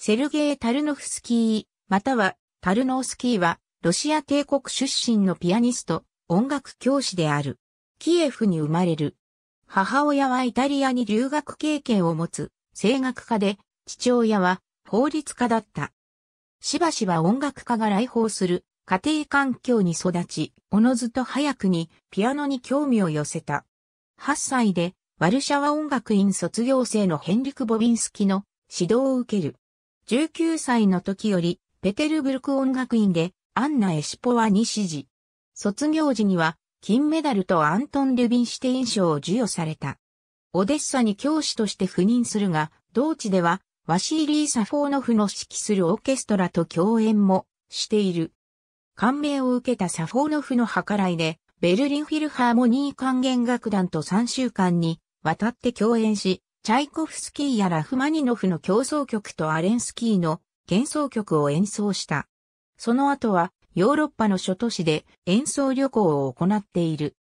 セルゲイ・タルノフスキー、またはタルノースキーは、ロシア帝国出身のピアニスト、音楽教師である。キエフに生まれる。母親はイタリアに留学経験を持つ、声楽家で、父親は法律家だった。しばしば音楽家が来訪する家庭環境に育ち、おのずと早くにピアノに興味を寄せた。8歳でワルシャワ音楽院卒業生のヘンリク・ボビンスキの指導を受ける。19歳の時より、ペテルブルク音楽院で、アンナ・エシポワに指示。卒業時には、金メダルとアントン・ルビンシテイン賞を授与された。オデッサに教師として赴任するが、同地では、ワシーリー・サフォーノフの指揮するオーケストラと共演もしている。感銘を受けたサフォーノフの計らいで、ベルリンフィルハーモニー管弦楽団と3週間にわたって共演し、チャイコフスキーやラフマニノフの競争曲とアレンスキーの幻想曲を演奏した。その後はヨーロッパの諸都市で演奏旅行を行っている。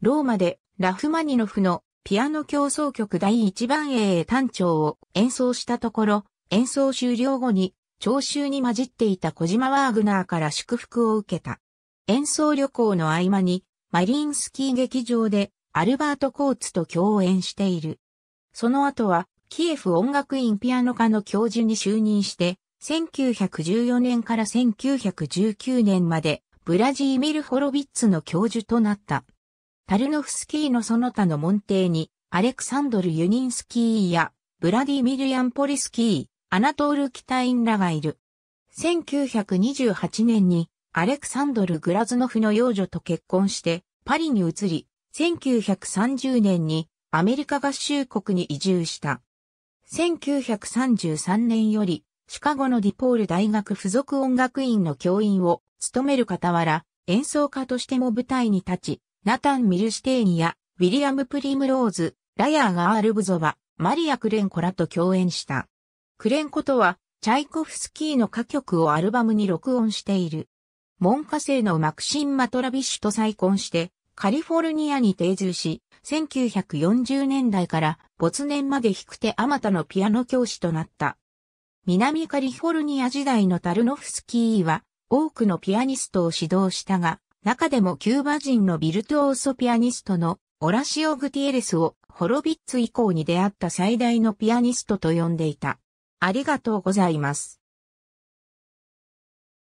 ローマでラフマニノフのピアノ競争曲第一番 A 単調を演奏したところ、演奏終了後に聴衆に混じっていた小島ワーグナーから祝福を受けた。演奏旅行の合間にマリンスキー劇場でアルバート・コーツと共演している。その後は、キエフ音楽院ピアノ科の教授に就任して、1914年から1919年まで、ブラジーミル・ホロビッツの教授となった。タルノフスキーのその他の門弟に、アレクサンドル・ユニンスキーや、ブラディミル・ヤンポリスキー、アナトール・キタインらがいる。1928年に、アレクサンドル・グラズノフの幼女と結婚して、パリに移り、1930年にアメリカ合衆国に移住した。1933年より、シカゴのディポール大学附属音楽院の教員を務める傍ら、演奏家としても舞台に立ち、ナタン・ミルシテインや、ウィリアム・プリムローズ、ラヤー・ガールブゾバ、マリア・クレンコらと共演した。クレンコとは、チャイコフスキーの歌曲をアルバムに録音している。文科生のマクシン・マトラビッシュと再婚して、カリフォルニアに定住し、1940年代から没年まで弾く手あまたのピアノ教師となった。南カリフォルニア時代のタルノフスキーは多くのピアニストを指導したが、中でもキューバ人のビルトオーソピアニストのオラシオ・グティエレスをホロビッツ以降に出会った最大のピアニストと呼んでいた。ありがとうございます。